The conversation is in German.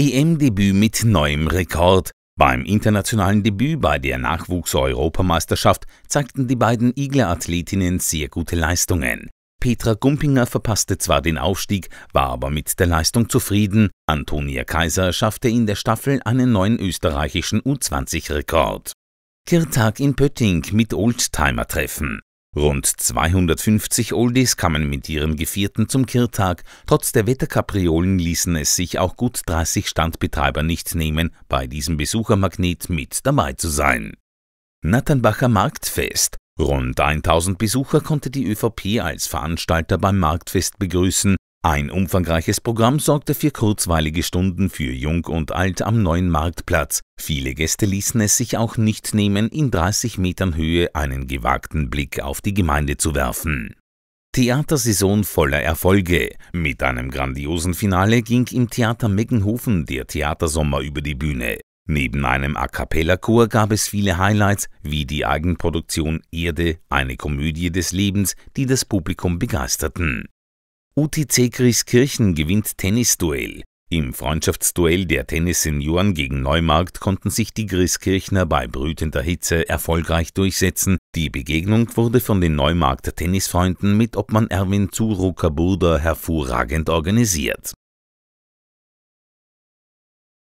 EM-Debüt mit neuem Rekord. Beim internationalen Debüt bei der Nachwuchs-Europameisterschaft zeigten die beiden Igler-Athletinnen sehr gute Leistungen. Petra Gumpinger verpasste zwar den Aufstieg, war aber mit der Leistung zufrieden. Antonia Kaiser schaffte in der Staffel einen neuen österreichischen U20-Rekord. Kirtag in Pötting mit Oldtimer-Treffen. Rund 250 Oldies kamen mit ihren Gevierten zum Kirtag. Trotz der Wetterkapriolen ließen es sich auch gut 30 Standbetreiber nicht nehmen, bei diesem Besuchermagnet mit dabei zu sein. Natternbacher Marktfest. Rund 1000 Besucher konnte die ÖVP als Veranstalter beim Marktfest begrüßen. Ein umfangreiches Programm sorgte für kurzweilige Stunden für Jung und Alt am neuen Marktplatz. Viele Gäste ließen es sich auch nicht nehmen, in 30 Metern Höhe einen gewagten Blick auf die Gemeinde zu werfen. Theatersaison voller Erfolge. Mit einem grandiosen Finale ging im Theater Meckenhofen der Theatersommer über die Bühne. Neben einem A cappella-Chor gab es viele Highlights, wie die Eigenproduktion Erde, eine Komödie des Lebens, die das Publikum begeisterten. UTC Grieskirchen gewinnt Tennisduell. Im Freundschaftsduell der Tennissenioren gegen Neumarkt konnten sich die Grieskirchner bei brütender Hitze erfolgreich durchsetzen. Die Begegnung wurde von den Neumarkter Tennisfreunden mit Obmann Erwin zurucker burder hervorragend organisiert